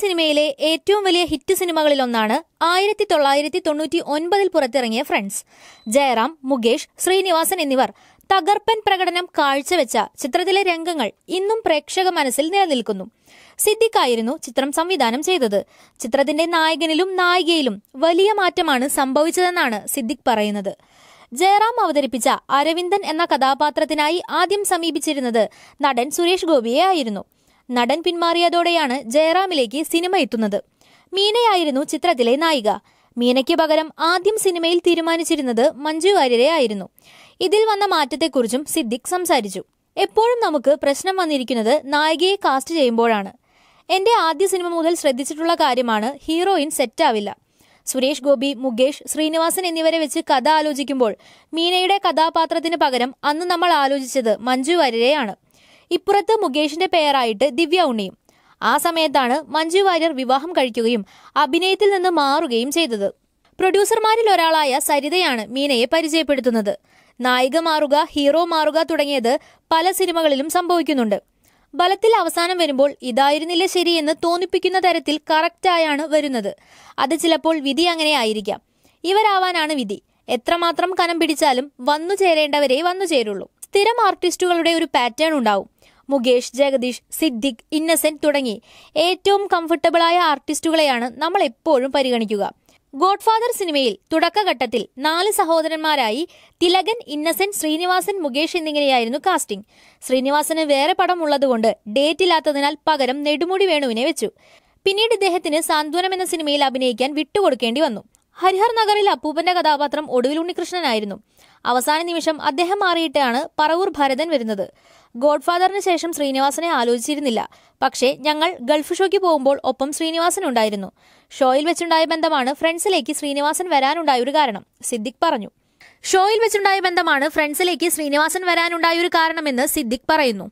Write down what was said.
സിനിമയിലെ ഏറ്റവും വലിയ ഹിറ്റ് സിനിമകളിലൊന്നാണ് ആയിരത്തി തൊള്ളായിരത്തി തൊണ്ണൂറ്റി ഒൻപതിൽ പുറത്തിറങ്ങിയ ഫ്രണ്ട്സ് ജയറാം മുകേഷ് ശ്രീനിവാസൻ എന്നിവർ തകർപ്പൻ പ്രകടനം കാഴ്ചവെച്ച ചിത്രത്തിലെ രംഗങ്ങൾ ഇന്നും പ്രേക്ഷക മനസ്സിൽ നിലനിൽക്കുന്നു സിദ്ദിഖായിരുന്നു ചിത്രം സംവിധാനം ചെയ്തത് ചിത്രത്തിന്റെ നായകനിലും നായികയിലും വലിയ മാറ്റമാണ് സംഭവിച്ചതെന്നാണ് സിദ്ദിഖ് പറയുന്നത് ജയറാം അവതരിപ്പിച്ച അരവിന്ദൻ എന്ന കഥാപാത്രത്തിനായി ആദ്യം സമീപിച്ചിരുന്നത് നടൻ സുരേഷ് ഗോപിയെ ആയിരുന്നു നടൻ പിന്മാറിയതോടെയാണ് ജയറാമിലേക്ക് സിനിമ എത്തുന്നത് മീനയായിരുന്നു ചിത്രത്തിലെ നായിക മീനയ്ക്ക് പകരം ആദ്യം സിനിമയിൽ തീരുമാനിച്ചിരുന്നത് മഞ്ജു വാര്യരെ ആയിരുന്നു ഇതിൽ വന്ന മാറ്റത്തെക്കുറിച്ചും സിദ്ദിഖ് സംസാരിച്ചു എപ്പോഴും നമുക്ക് പ്രശ്നം വന്നിരിക്കുന്നത് നായികയെ കാസ്റ്റ് ചെയ്യുമ്പോഴാണ് എന്റെ ആദ്യ സിനിമ മുതൽ ശ്രദ്ധിച്ചിട്ടുള്ള കാര്യമാണ് ഹീറോയിൻ സെറ്റാവില്ല സുരേഷ് ഗോപി മുകേഷ് ശ്രീനിവാസൻ എന്നിവരെ വെച്ച് കഥ ആലോചിക്കുമ്പോൾ മീനയുടെ കഥാപാത്രത്തിന് പകരം അന്ന് നമ്മൾ ആലോചിച്ചത് മഞ്ജു വാര്യരെയാണ് ഇപ്പുറത്ത് മുകേഷിന്റെ പേരായിട്ട് ദിവ്യ ഉണ്ണിയും ആ സമയത്താണ് മഞ്ജു വാര്യർ വിവാഹം കഴിക്കുകയും അഭിനയത്തിൽ നിന്ന് മാറുകയും ചെയ്തത് പ്രൊഡ്യൂസർമാരിൽ ഒരാളായ സരിതയാണ് മീനയെ പരിചയപ്പെടുത്തുന്നത് നായിക മാറുക ഹീറോ മാറുക തുടങ്ങിയത് പല സിനിമകളിലും സംഭവിക്കുന്നുണ്ട് ബലത്തിൽ അവസാനം വരുമ്പോൾ ഇതായിരുന്നില്ല ശരിയെന്ന് തോന്നിപ്പിക്കുന്ന തരത്തിൽ കറക്റ്റായാണ് വരുന്നത് അത് ചിലപ്പോൾ വിധി അങ്ങനെ ആയിരിക്കാം ഇവരാവാനാണ് വിധി എത്രമാത്രം കനം പിടിച്ചാലും വന്നു ചേരേണ്ടവരെ വന്നു ചേരുള്ളൂ സ്ഥിരം ആർട്ടിസ്റ്റുകളുടെ ഒരു പാറ്റേൺ ഉണ്ടാവും മുകേഷ് ജഗദീഷ് സിദ്ദിഖ് ഇന്നസെന്റ് തുടങ്ങി ഏറ്റവും കംഫർട്ടബിളായ ആർട്ടിസ്റ്റുകളെയാണ് നമ്മൾ എപ്പോഴും പരിഗണിക്കുക ഗോഡ്ഫാദർ സിനിമയിൽ തുടക്കഘട്ടത്തിൽ നാല് സഹോദരന്മാരായി തിലകൻ ഇന്നസെന്റ് ശ്രീനിവാസൻ മുകേഷ് എന്നിങ്ങനെയായിരുന്നു കാസ്റ്റിംഗ് ശ്രീനിവാസന് വേറെ പടം ഉള്ളതുകൊണ്ട് ഡേറ്റ് ഇല്ലാത്തതിനാൽ പകരം നെടുമുടി വേണുവിനെ വെച്ചു പിന്നീട് ഇദ്ദേഹത്തിന് സാന്ത്വനം എന്ന സിനിമയിൽ അഭിനയിക്കാൻ വിട്ടുകൊടുക്കേണ്ടി വന്നു ഹരിഹർ നഗറിൽ അപ്പൂപ്പന്റെ കഥാപാത്രം ഒടുവിൽ ഉണ്ണികൃഷ്ണനായിരുന്നു അവസാന നിമിഷം അദ്ദേഹം മാറിയിട്ടാണ് പറവൂർ ഭരതൻ വരുന്നത് ഗോഡ്ഫാദറിന് ശേഷം ശ്രീനിവാസനെ ആലോചിച്ചിരുന്നില്ല പക്ഷേ ഞങ്ങൾ ഗൾഫ് ഷോയ്ക്ക് പോകുമ്പോൾ ഒപ്പം ശ്രീനിവാസൻ ഉണ്ടായിരുന്നു ഷോയിൽ വെച്ചുണ്ടായ ബന്ധമാണ് ഫ്രണ്ട്സിലേക്ക് ശ്രീനിവാസൻ വരാനുണ്ടായ ഒരു കാരണം സിദ്ദിഖ് പറഞ്ഞു ഷോയിൽ വെച്ചുണ്ടായ ബന്ധമാണ് ഫ്രണ്ട്സിലേക്ക് ശ്രീനിവാസൻ വരാനുണ്ടായ ഒരു കാരണമെന്ന് സിദ്ദിഖ് പറയുന്നു